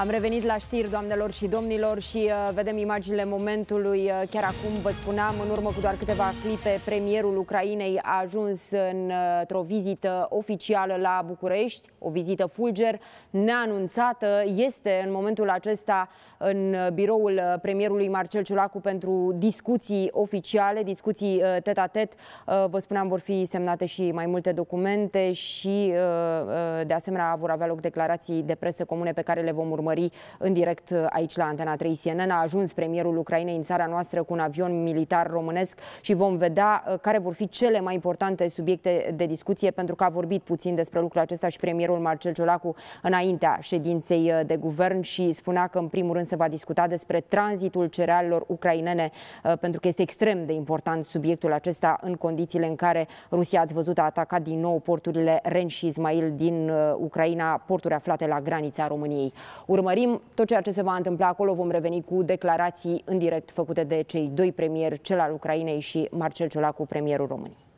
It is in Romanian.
Am revenit la știri, doamnelor și domnilor, și uh, vedem imaginile momentului. Uh, chiar acum vă spuneam, în urmă cu doar câteva clipe, premierul Ucrainei a ajuns în, uh, într-o vizită oficială la București, o vizită fulger, neanunțată. Este în momentul acesta în uh, biroul uh, premierului Marcel Ciolacu pentru discuții oficiale, discuții uh, tet-a-tet. -tet. Vă spuneam, vor fi semnate și mai multe documente și, de asemenea, vor avea loc declarații de presă comune pe care le vom urmări urmări în direct uh, aici la Antena 3 CNN. A ajuns premierul Ucrainei în țara noastră cu un avion militar românesc și vom vedea uh, care vor fi cele mai importante subiecte de discuție, pentru că a vorbit puțin despre lucrul acesta și premierul Marcel Ciolacu înaintea ședinței uh, de guvern și spunea că în primul rând se va discuta despre tranzitul cerealelor ucrainene, pentru că este extrem de important subiectul acesta în condițiile în care Rusia, ați văzut, a atacat din nou porturile Ren și Ismail din Ucraina, porturi aflate la granița României. Urmă Urmărim tot ceea ce se va întâmpla acolo. Vom reveni cu declarații în direct făcute de cei doi premieri, cel al Ucrainei și Marcel Ciolacu, premierul României.